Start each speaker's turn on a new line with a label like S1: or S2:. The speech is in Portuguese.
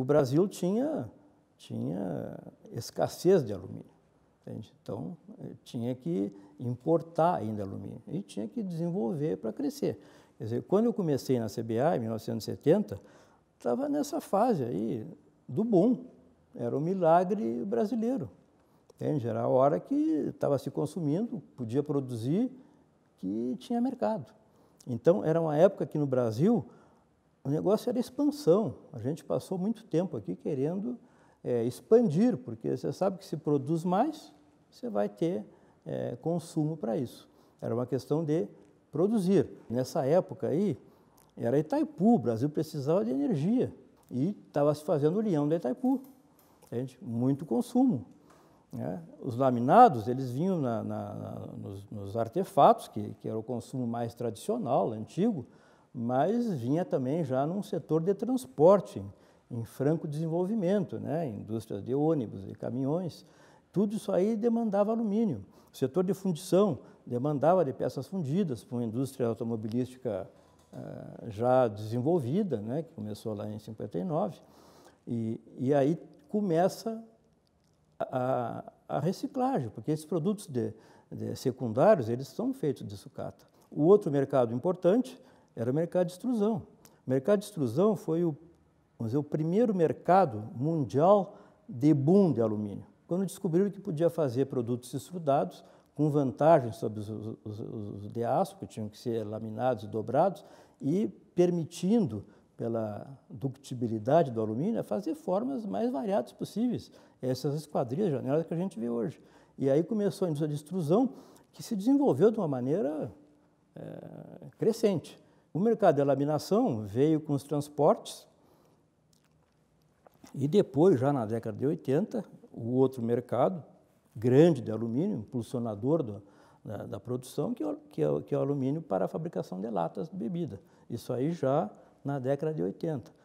S1: o Brasil tinha, tinha escassez de alumínio. Entende? Então, eh, tinha que importar ainda alumínio e tinha que desenvolver para crescer. Quer dizer, quando eu comecei na CBA, em 1970, estava nessa fase aí do boom. Era o milagre brasileiro. Entende? Era a hora que estava se consumindo, podia produzir, que tinha mercado. Então, era uma época que no Brasil o negócio era expansão. A gente passou muito tempo aqui querendo é, expandir, porque você sabe que se produz mais, você vai ter é, consumo para isso. Era uma questão de produzir. Nessa época aí, era Itaipu, o Brasil precisava de energia e estava se fazendo o leão da Itaipu. Gente, muito consumo. Né? Os laminados, eles vinham na, na, na, nos, nos, artefatos, que, que era o consumo mais tradicional, antigo, mas vinha também já num setor de transporte em franco desenvolvimento, né? indústrias de ônibus, e caminhões, tudo isso aí demandava alumínio. O setor de fundição demandava de peças fundidas para uma indústria automobilística uh, já desenvolvida, né? que começou lá em 59, e, e aí começa a, a, reciclagem, porque esses produtos de, de secundários eles são feitos de sucata. O outro mercado importante era o mercado de extrusão. O mercado de extrusão foi o, vamos dizer, o primeiro mercado mundial de boom de alumínio. Quando descobriram que podia fazer produtos extrudados com vantagem sobre os, os, os de aço, que tinham que ser laminados e dobrados, e permitindo pela ductibilidade do alumínio, fazer formas mais variadas possíveis. Essas esquadrias, janelas que a gente vê hoje. E aí começou a indústria de extrusão, que se desenvolveu de uma maneira é, crescente. O mercado da laminação veio com os transportes e depois, já na década de 80, o outro mercado grande de alumínio, impulsionador do, da, da, produção, que, é que, é, que é o alumínio para a fabricação de latas de bebida. Isso aí já na década de 80.